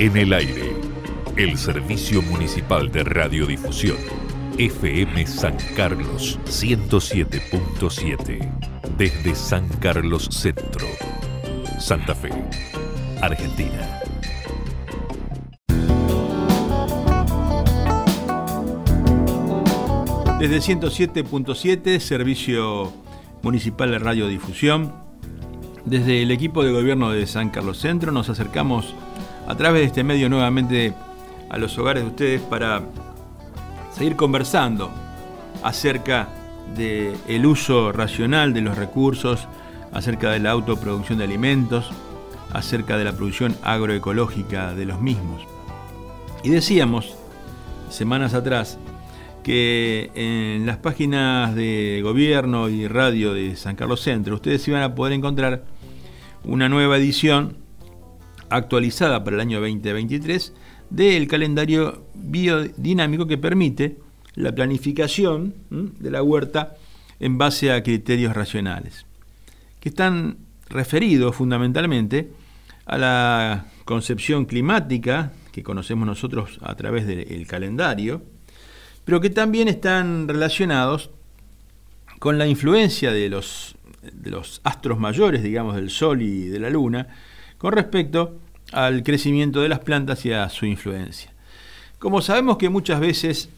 En el aire, el Servicio Municipal de Radiodifusión, FM San Carlos 107.7, desde San Carlos Centro, Santa Fe, Argentina. Desde 107.7, Servicio Municipal de Radiodifusión, desde el equipo de gobierno de San Carlos Centro nos acercamos a a través de este medio nuevamente a los hogares de ustedes para seguir conversando acerca del uso racional de los recursos, acerca de la autoproducción de alimentos, acerca de la producción agroecológica de los mismos. Y decíamos, semanas atrás, que en las páginas de gobierno y radio de San Carlos Centro ustedes iban a poder encontrar una nueva edición actualizada para el año 2023 del calendario biodinámico que permite la planificación de la huerta en base a criterios racionales, que están referidos fundamentalmente a la concepción climática que conocemos nosotros a través del calendario, pero que también están relacionados con la influencia de los, de los astros mayores, digamos, del Sol y de la Luna, con respecto al crecimiento de las plantas y a su influencia. Como sabemos que muchas veces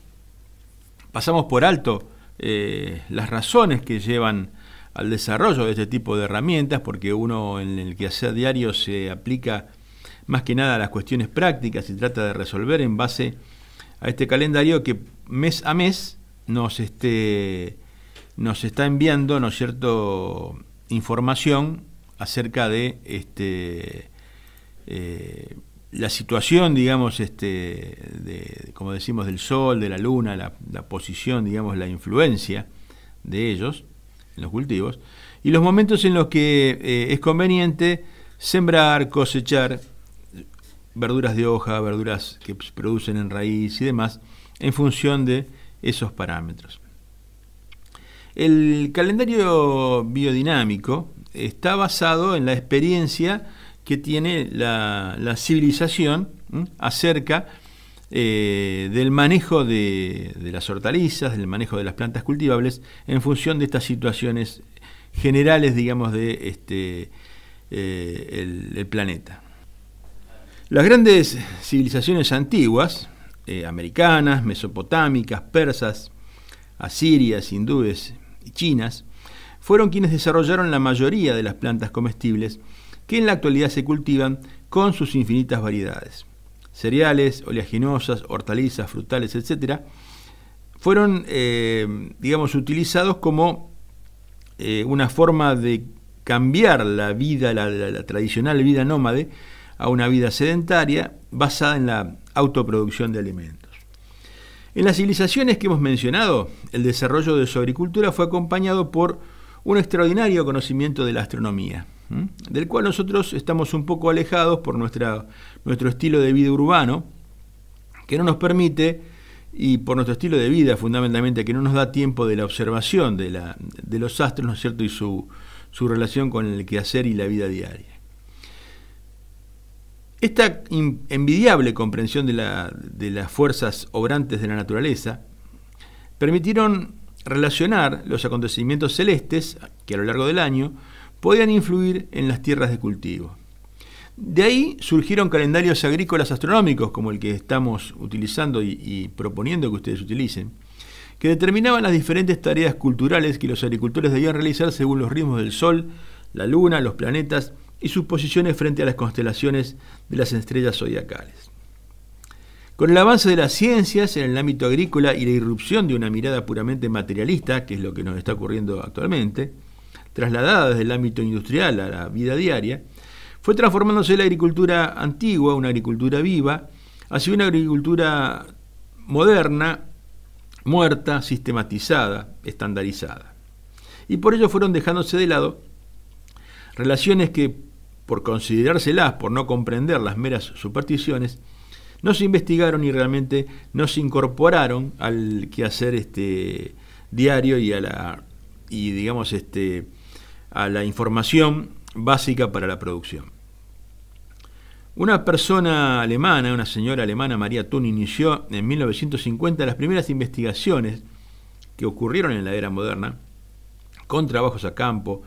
pasamos por alto eh, las razones que llevan al desarrollo de este tipo de herramientas, porque uno en el quehacer diario se aplica más que nada a las cuestiones prácticas y trata de resolver en base a este calendario que mes a mes nos, nos está enviando, ¿no cierto?, información acerca de este, eh, la situación, digamos, este, como decimos, del Sol, de la Luna, la, posición, digamos, la influencia de ellos en los cultivos, y los momentos en los que eh, es conveniente sembrar, cosechar verduras de hoja, verduras que producen en raíz y demás, en función de esos parámetros. El calendario biodinámico está basado en la experiencia que tiene la, civilización acerca eh, del manejo de, las hortalizas, del manejo de las plantas cultivables, en función de estas situaciones generales, digamos, de este, eh, el, planeta. Las grandes civilizaciones antiguas, eh, americanas, mesopotámicas, persas, asirias, hindúes y chinas, fueron quienes desarrollaron la mayoría de las plantas comestibles que en la actualidad se cultivan con sus infinitas variedades. Cereales, oleaginosas, hortalizas, frutales, etc., fueron, eh, digamos, utilizados como eh, una forma de cambiar la vida, la, la tradicional vida nómade, a una vida sedentaria basada en la autoproducción de alimentos. En las civilizaciones que hemos mencionado, el desarrollo de su agricultura fue acompañado por un extraordinario conocimiento de la astronomía, ¿Mm? del cual nosotros estamos un poco alejados por nuestro estilo de vida urbano, que no nos permite, y por nuestro estilo de vida fundamentalmente, que no nos da tiempo de la observación de, los astros, ¿no es cierto?, y su, relación con el quehacer y la vida diaria. Esta envidiable comprensión de, de, las fuerzas obrantes de la naturaleza permitieron relacionar los acontecimientos celestes que a lo largo del año podían influir en las tierras de cultivo. De ahí surgieron calendarios agrícolas astronómicos, como el que estamos utilizando y, proponiendo que ustedes utilicen, que determinaban las diferentes tareas culturales que los agricultores debían realizar según los ritmos del Sol, la Luna, los planetas y sus posiciones frente a las constelaciones de las estrellas zodiacales. Con el avance de las ciencias en el ámbito agrícola y la irrupción de una mirada puramente materialista, que es lo que nos está ocurriendo actualmente, trasladada desde el ámbito industrial a la vida diaria, fue transformándose la agricultura antigua, una agricultura viva, hacia una agricultura moderna, muerta, sistematizada, estandarizada. Y por ello fueron dejándose de lado relaciones que, por considerárselas, por no comprender las meras supersticiones, no se investigaron y realmente no se incorporaron al quehacer este, diario y a la y digamos este a la información básica para la producción. Una persona alemana, una señora alemana, María Thun, inició en 1950 las primeras investigaciones que ocurrieron en la era moderna, con trabajos a campo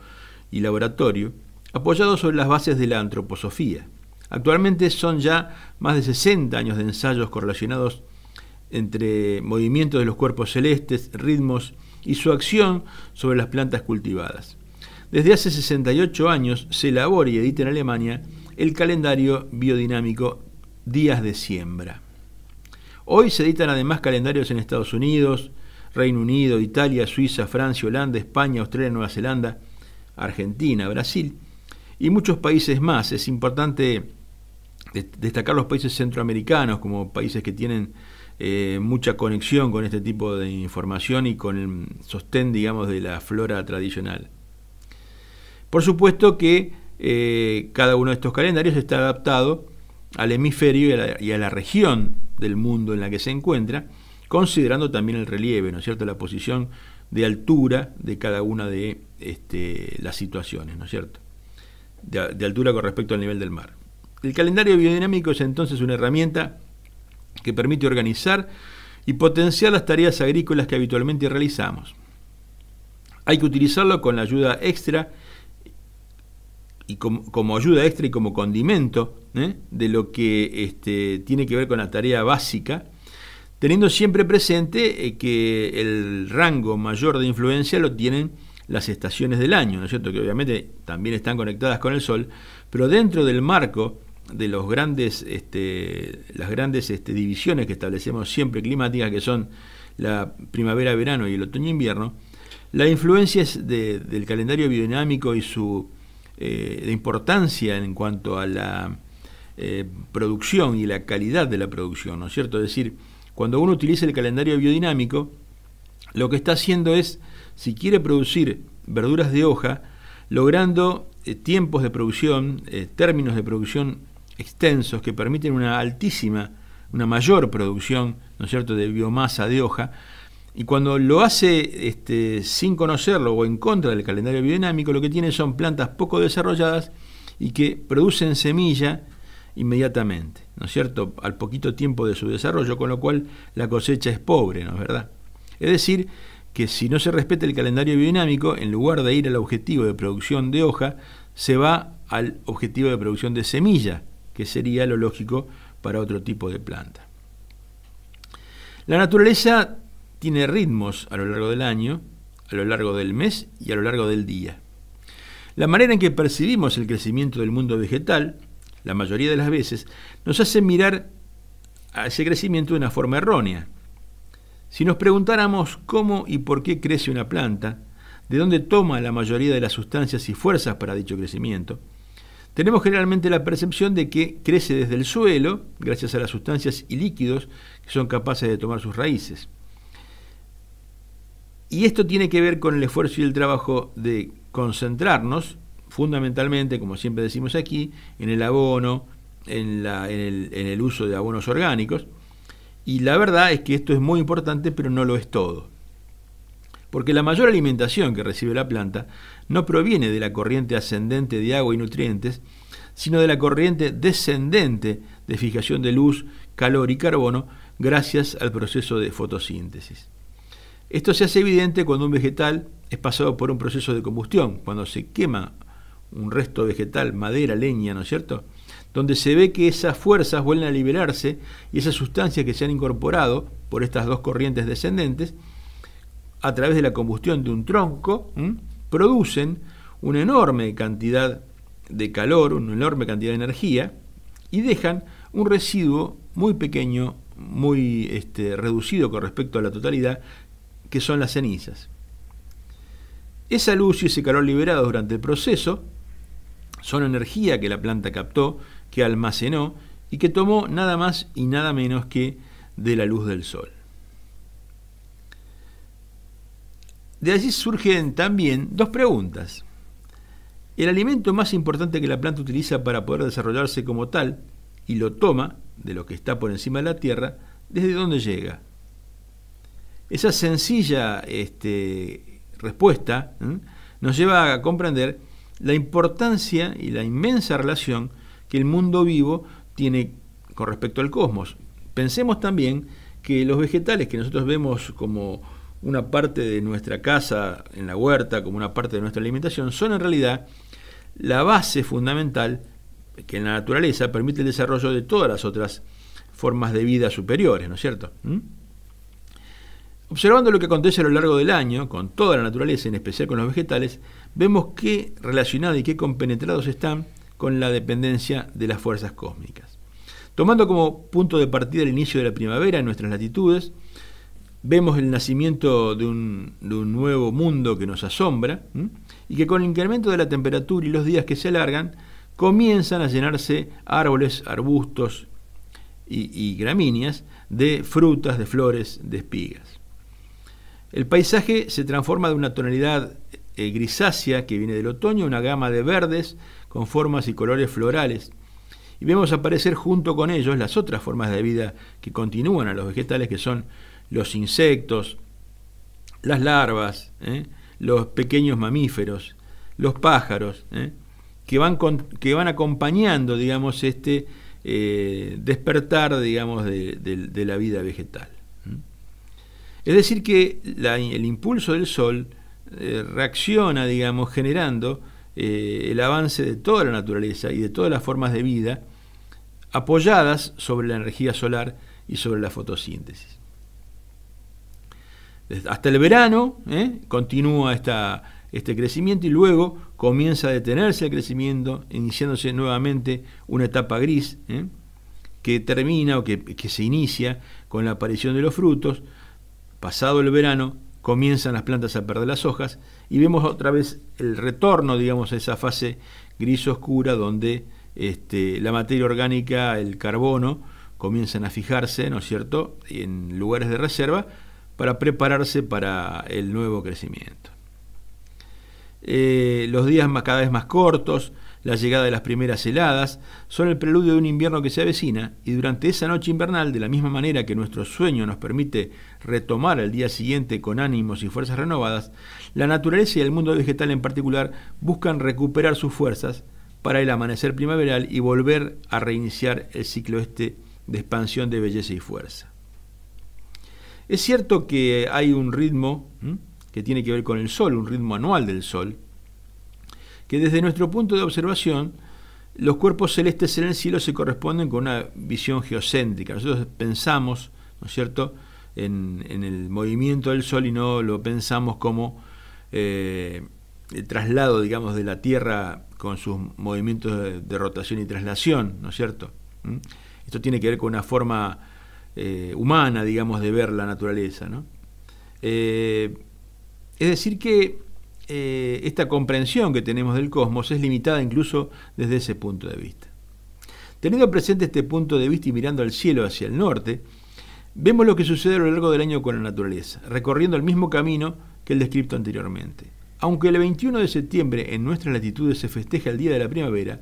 y laboratorio, apoyados sobre las bases de la antroposofía. Actualmente son ya más de 60 años de ensayos correlacionados entre movimientos de los cuerpos celestes, ritmos y su acción sobre las plantas cultivadas. Desde hace 68 años se elabora y edita en Alemania el calendario biodinámico Días de Siembra. Hoy se editan además calendarios en Estados Unidos, Reino Unido, Italia, Suiza, Francia, Holanda, España, Australia, Nueva Zelanda, Argentina, Brasil y muchos países más. Es importante destacar los países centroamericanos como países que tienen eh, mucha conexión con este tipo de información y con el sostén, digamos, de la flora tradicional. Por supuesto que eh, cada uno de estos calendarios está adaptado al hemisferio y a, la, región del mundo en la que se encuentra, considerando también el relieve, ¿no es cierto?, la posición de altura de cada una de este, las situaciones, ¿no es cierto?, de, de altura con respecto al nivel del mar. El calendario biodinámico es entonces una herramienta que permite organizar y potenciar las tareas agrícolas que habitualmente realizamos. Hay que utilizarlo con la ayuda extra y como, ayuda extra y como condimento ¿eh? de lo que este, tiene que ver con la tarea básica, teniendo siempre presente eh, que el rango mayor de influencia lo tienen las estaciones del año, ¿no es cierto? Que obviamente también están conectadas con el Sol, pero dentro del marco de los grandes, este, las grandes este, divisiones que establecemos siempre climáticas, que son la primavera, verano y el otoño-invierno, la influencia es del calendario biodinámico y su eh, de importancia en cuanto a la eh, producción y la calidad de la producción, ¿no es cierto? Es decir, cuando uno utiliza el calendario biodinámico, lo que está haciendo es, si quiere producir verduras de hoja, logrando eh, tiempos de producción, términos de producción extensos que permiten una altísima, una mayor producción, ¿no es cierto?, de biomasa de hoja, y cuando lo hace este, sin conocerlo o en contra del calendario biodinámico, lo que tiene son plantas poco desarrolladas y que producen semilla inmediatamente, ¿no es cierto? Al poquito tiempo de su desarrollo, con lo cual la cosecha es pobre, ¿no es verdad? Es decir, que si no se respeta el calendario biodinámico, en lugar de ir al objetivo de producción de hoja, se va al objetivo de producción de semilla, que sería lo lógico para otro tipo de planta. La naturaleza tiene ritmos a lo largo del año, a lo largo del mes y a lo largo del día. La manera en que percibimos el crecimiento del mundo vegetal, la mayoría de las veces, nos hace mirar a ese crecimiento de una forma errónea. Si nos preguntáramos cómo y por qué crece una planta, de dónde toma la mayoría de las sustancias y fuerzas para dicho crecimiento, tenemos generalmente la percepción de que crece desde el suelo, gracias a las sustancias y líquidos que son capaces de tomar sus raíces. Y esto tiene que ver con el esfuerzo y el trabajo de concentrarnos, fundamentalmente, como siempre decimos aquí, en el abono, en, el uso de abonos orgánicos. Y la verdad es que esto es muy importante, pero no lo es todo. Porque la mayor alimentación que recibe la planta no proviene de la corriente ascendente de agua y nutrientes, sino de la corriente descendente de fijación de luz, calor y carbono gracias al proceso de fotosíntesis. Esto se hace evidente cuando un vegetal es pasado por un proceso de combustión, cuando se quema un resto vegetal, madera, leña, ¿no es cierto? Donde se ve que esas fuerzas vuelven a liberarse y esas sustancias que se han incorporado por estas dos corrientes descendentes, a través de la combustión de un tronco, producen una enorme cantidad de calor, una enorme cantidad de energía, y dejan un residuo muy pequeño, muy este, reducido con respecto a la totalidad, que son las cenizas. Esa luz y ese calor liberados durante el proceso son energía que la planta captó, que almacenó y que tomó nada más y nada menos que de la luz del sol. De allí surgen también dos preguntas. El alimento más importante que la planta utiliza para poder desarrollarse como tal, y lo toma de lo que está por encima de la tierra, ¿desde dónde llega? Esa sencilla este, respuesta nos lleva a comprender la importancia y la inmensa relación que el mundo vivo tiene con respecto al cosmos. Pensemos también que los vegetales que nosotros vemos como una parte de nuestra casa, en la huerta, como una parte de nuestra alimentación, son en realidad la base fundamental que en la naturaleza permite el desarrollo de todas las otras formas de vida superiores, ¿no es cierto? Observando lo que acontece a lo largo del año, con toda la naturaleza, en especial con los vegetales, vemos qué relacionados y qué compenetrados están con la dependencia de las fuerzas cósmicas. Tomando como punto de partida el inicio de la primavera en nuestras latitudes, vemos el nacimiento de un, nuevo mundo que nos asombra y que con el incremento de la temperatura y los días que se alargan, comienzan a llenarse árboles, arbustos y gramíneas de frutas, de flores, de espigas. El paisaje se transforma de una tonalidad eh, grisácea que viene del otoño una gama de verdes con formas y colores florales. Y vemos aparecer junto con ellos las otras formas de vida que continúan a los vegetales, que son los insectos, las larvas, ¿eh? los pequeños mamíferos, los pájaros, ¿eh? que, van que van acompañando, digamos, este despertar, digamos, de la vida vegetal. Es decir, que el impulso del Sol eh, reacciona, digamos, generando eh, el avance de toda la naturaleza y de todas las formas de vida apoyadas sobre la energía solar y sobre la fotosíntesis. hasta el verano ¿eh? continúa este crecimiento y luego comienza a detenerse el crecimiento, iniciándose nuevamente una etapa gris que termina o que se inicia con la aparición de los frutos, Pasado el verano, comienzan las plantas a perder las hojas y vemos otra vez el retorno, digamos, a esa fase gris oscura donde este, la materia orgánica, el carbono, comienzan a fijarse, ¿no es cierto?, en lugares de reserva para prepararse para el nuevo crecimiento. Eh, los días más, cada vez más cortos, la llegada de las primeras heladas, son el preludio de un invierno que se avecina y durante esa noche invernal, de la misma manera que nuestro sueño nos permite retomar al día siguiente con ánimos y fuerzas renovadas, la naturaleza y el mundo vegetal en particular buscan recuperar sus fuerzas para el amanecer primaveral y volver a reiniciar el ciclo este de expansión de belleza y fuerza. Es cierto que hay un ritmo que tiene que ver con el sol, un ritmo anual del sol, que desde nuestro punto de observación, los cuerpos celestes en el cielo se corresponden con una visión geocéntrica. Nosotros pensamos, ¿no es cierto?, en, el movimiento del Sol y no lo pensamos como eh, el traslado, digamos, de la Tierra con sus movimientos de, rotación y traslación, ¿no es cierto? ¿Mm? Esto tiene que ver con una forma eh, humana, digamos, de ver la naturaleza, ¿no? Eh, es decir que eh, esta comprensión que tenemos del cosmos es limitada incluso desde ese punto de vista. Teniendo presente este punto de vista y mirando al cielo hacia el norte, vemos lo que sucede a lo largo del año con la naturaleza, recorriendo el mismo camino que el descrito anteriormente. Aunque el 21 de septiembre en nuestras latitudes se festeja el Día de la Primavera,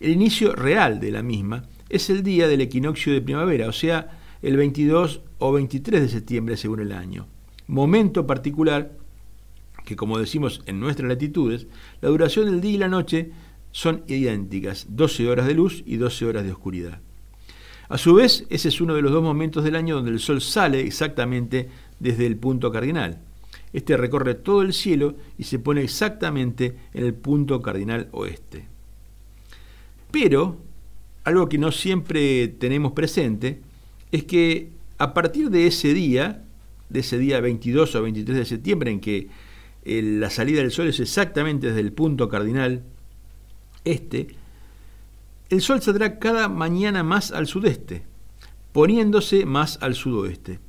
el inicio real de la misma es el día del equinoccio de primavera, o sea, el 22 o 23 de septiembre según el año, momento particular que como decimos en nuestras latitudes, la duración del día y la noche son idénticas, 12 horas de luz y 12 horas de oscuridad. A su vez, ese es uno de los dos momentos del año donde el Sol sale exactamente desde el punto cardinal. Este recorre todo el cielo y se pone exactamente en el punto cardinal oeste. Pero, algo que no siempre tenemos presente, es que a partir de ese día, de ese día 22 o 23 de septiembre en que eh, la salida del Sol es exactamente desde el punto cardinal este, el Sol saldrá cada mañana más al sudeste, poniéndose más al sudoeste.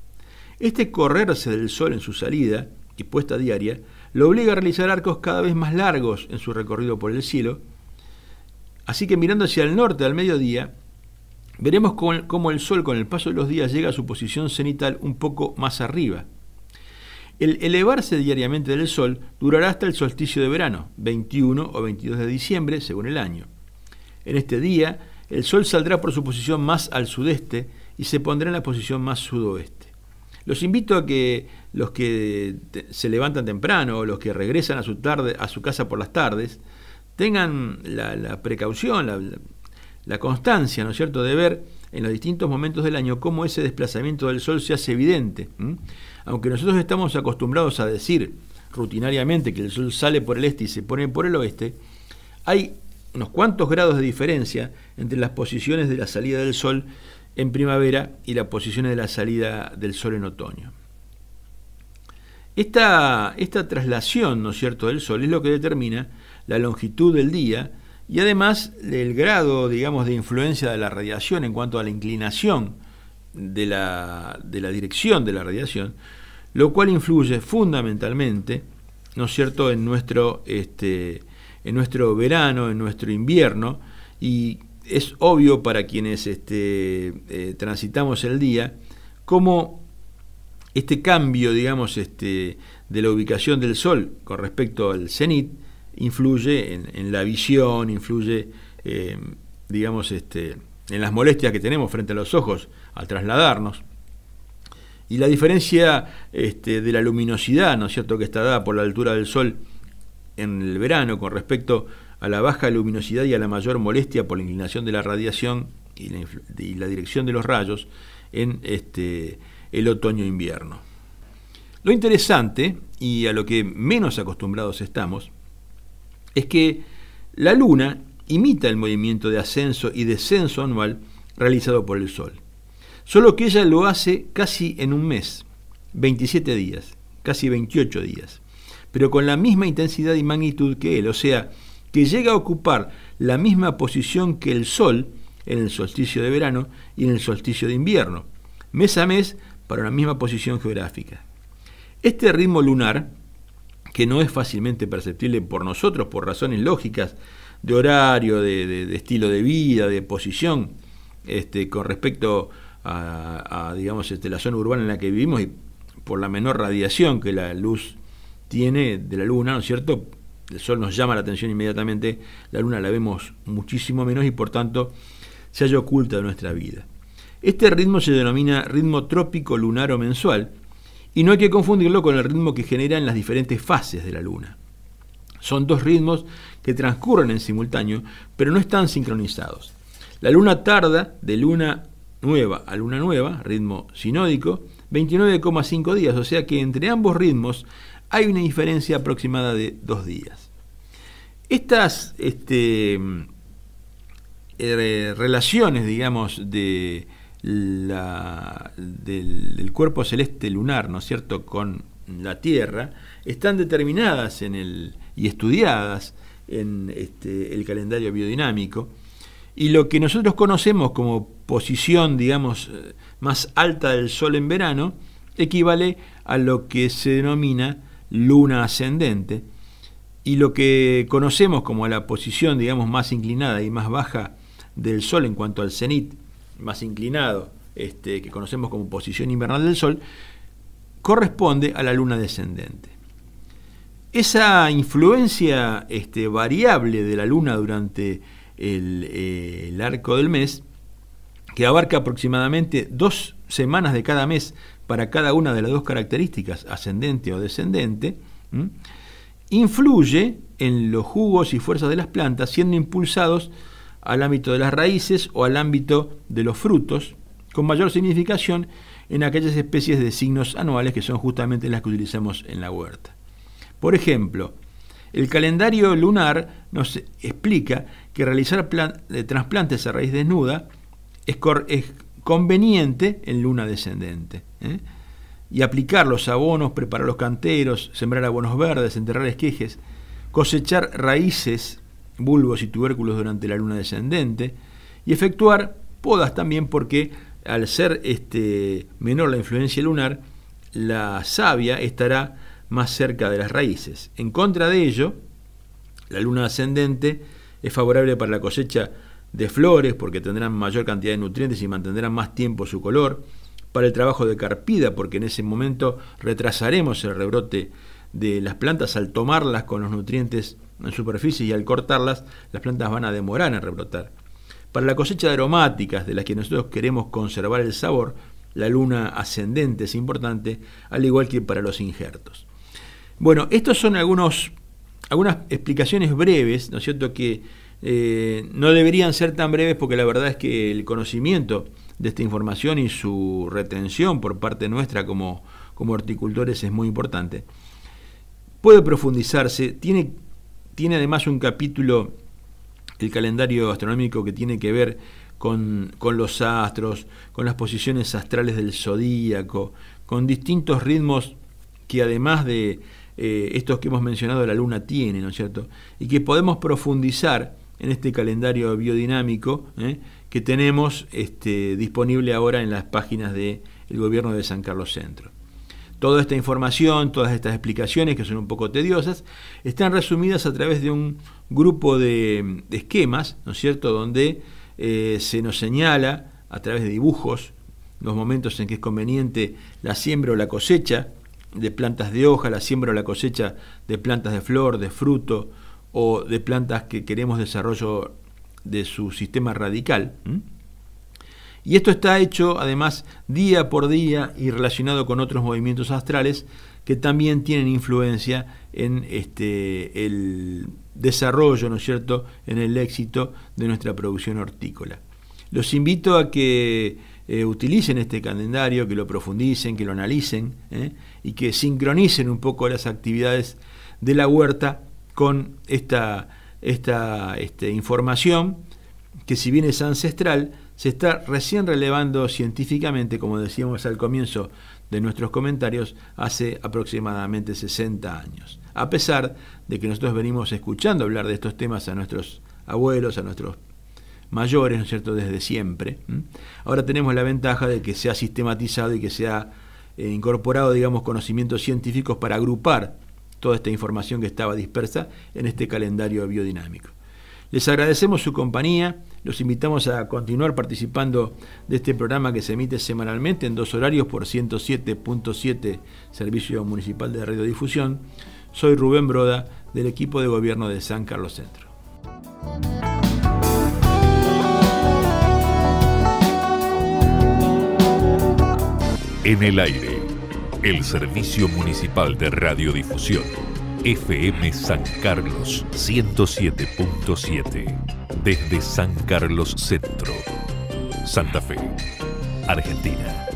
Este correrse del Sol en su salida y puesta diaria lo obliga a realizar arcos cada vez más largos en su recorrido por el cielo, así que mirando hacia el norte al mediodía, veremos cómo el Sol con el paso de los días llega a su posición cenital un poco más arriba. El elevarse diariamente del sol durará hasta el solsticio de verano, 21 o 22 de diciembre, según el año. En este día, el sol saldrá por su posición más al sudeste y se pondrá en la posición más sudoeste. Los invito a que los que se levantan temprano o los que regresan a su, a su casa por las tardes tengan la, la precaución, la constancia, ¿no es cierto?, de ver en los distintos momentos del año cómo ese desplazamiento del sol se hace evidente. Aunque nosotros estamos acostumbrados a decir rutinariamente que el sol sale por el este y se pone por el oeste, hay unos cuantos grados de diferencia entre las posiciones de la salida del sol en primavera y las posiciones de la salida del sol en otoño. Esta, esta traslación, ¿no es cierto?, del sol es lo que determina la longitud del día y además el grado, digamos, de influencia de la radiación en cuanto a la inclinación de la, dirección de la radiación, lo cual influye fundamentalmente, ¿no es cierto?, en nuestro, este, en nuestro verano, en nuestro invierno, y es obvio para quienes este, eh, transitamos el día cómo este cambio, digamos, este, de la ubicación del Sol con respecto al cenit, influye en, la visión, influye, eh, digamos, este, en las molestias que tenemos frente a los ojos al trasladarnos. Y la diferencia este, de la luminosidad, ¿no es cierto?, que está dada por la altura del sol en el verano con respecto a la baja luminosidad y a la mayor molestia por la inclinación de la radiación y la, dirección de los rayos en este, el otoño-invierno. Lo interesante, y a lo que menos acostumbrados estamos, es que la Luna imita el movimiento de ascenso y descenso anual realizado por el Sol. Solo que ella lo hace casi en un mes, 27 días, casi 28 días, pero con la misma intensidad y magnitud que él, o sea, que llega a ocupar la misma posición que el Sol en el solsticio de verano y en el solsticio de invierno, mes a mes para la misma posición geográfica. Este ritmo lunar que no es fácilmente perceptible por nosotros por razones lógicas de horario, de, estilo de vida, de posición, este, con respecto a, digamos, este, la zona urbana en la que vivimos y por la menor radiación que la luz tiene de la luna, ¿no es cierto? El sol nos llama la atención inmediatamente, la luna la vemos muchísimo menos y por tanto se halla oculta de nuestra vida. Este ritmo se denomina ritmo trópico lunar o mensual y no hay que confundirlo con el ritmo que generan las diferentes fases de la luna. Son dos ritmos que transcurren en simultáneo, pero no están sincronizados. La luna tarda de luna nueva a luna nueva, ritmo sinódico, 29,5 días, o sea que entre ambos ritmos hay una diferencia aproximada de dos días. Estas este, eh, relaciones, digamos, de, la, del, cuerpo celeste lunar, ¿no es cierto?, con la Tierra, están determinadas en el, y estudiadas en este, el calendario biodinámico. Y lo que nosotros conocemos como posición, digamos, eh, más alta del Sol en verano, equivale a lo que se denomina luna ascendente. Y lo que conocemos como la posición, digamos, más inclinada y más baja del Sol en cuanto al cenit más inclinado, este, que conocemos como posición invernal del Sol, corresponde a la luna descendente. Esa influencia este, variable de la luna durante eh, el, arco del mes, que abarca aproximadamente dos semanas de cada mes para cada una de las dos características, ascendente o descendente, influye en los jugos y fuerzas de las plantas, siendo impulsados al ámbito de las raíces o al ámbito de los frutos, con mayor significación en aquellas especies de signos anuales que son justamente las que utilizamos en la huerta. Por ejemplo, el calendario lunar nos explica que realizar eh, trasplantes a raíz desnuda es, conveniente en luna descendente. ¿eh? Y aplicar los abonos, preparar los canteros, sembrar abonos verdes, enterrar esquejes, cosechar raíces bulbos y tubérculos durante la luna descendente, y efectuar podas también porque al ser este, menor la influencia lunar, la savia estará más cerca de las raíces. En contra de ello, la luna ascendente es favorable para la cosecha de flores porque tendrán mayor cantidad de nutrientes y mantendrán más tiempo su color, para el trabajo de carpida porque en ese momento retrasaremos el rebrote de las plantas al tomarlas con los nutrientes en superficie y al cortarlas, las plantas van a demorar en rebrotar. Para la cosecha de aromáticas, de las que nosotros queremos conservar el sabor, la luna ascendente es importante, al igual que para los injertos. Bueno, estos son algunos, algunas explicaciones breves, ¿no es cierto?, que eh, no deberían ser tan breves porque la verdad es que el conocimiento de esta información y su retención por parte nuestra como, como horticultores es muy importante. Puede profundizarse, tiene tiene además un capítulo, el calendario astronómico, que tiene que ver con, los astros, con las posiciones astrales del zodíaco, con distintos ritmos que además de eh, estos que hemos mencionado, la Luna tiene, ¿no es cierto? Y que podemos profundizar en este calendario biodinámico ¿eh? que tenemos este, disponible ahora en las páginas del gobierno de San Carlos Centro. Toda esta información, todas estas explicaciones, que son un poco tediosas, están resumidas a través de un grupo de, esquemas, ¿no es cierto?, donde eh, se nos señala a través de dibujos los momentos en que es conveniente la siembra o la cosecha de plantas de hoja, la siembra o la cosecha de plantas de flor, de fruto o de plantas que queremos desarrollo de su sistema radical. Y esto está hecho además día por día y relacionado con otros movimientos astrales que también tienen influencia en este, el desarrollo, ¿no es cierto?, en el éxito de nuestra producción hortícola. Los invito a que eh, utilicen este calendario, que lo profundicen, que lo analicen ¿eh? y que sincronicen un poco las actividades de la huerta con esta, este, información que si bien es ancestral, se está recién relevando científicamente, como decíamos al comienzo de nuestros comentarios, hace aproximadamente 60 años. A pesar de que nosotros venimos escuchando hablar de estos temas a nuestros abuelos, a nuestros mayores, ¿no es cierto?, desde siempre. Ahora tenemos la ventaja de que se ha sistematizado y que se ha eh, incorporado, digamos, conocimientos científicos para agrupar toda esta información que estaba dispersa en este calendario biodinámico. Les agradecemos su compañía, los invitamos a continuar participando de este programa que se emite semanalmente en dos horarios por 107.7 Servicio Municipal de Radiodifusión. Soy Rubén Broda del equipo de gobierno de San Carlos Centro. En el aire, el Servicio Municipal de Radiodifusión. FM San Carlos 107.7. Desde San Carlos Centro, Santa Fe, Argentina.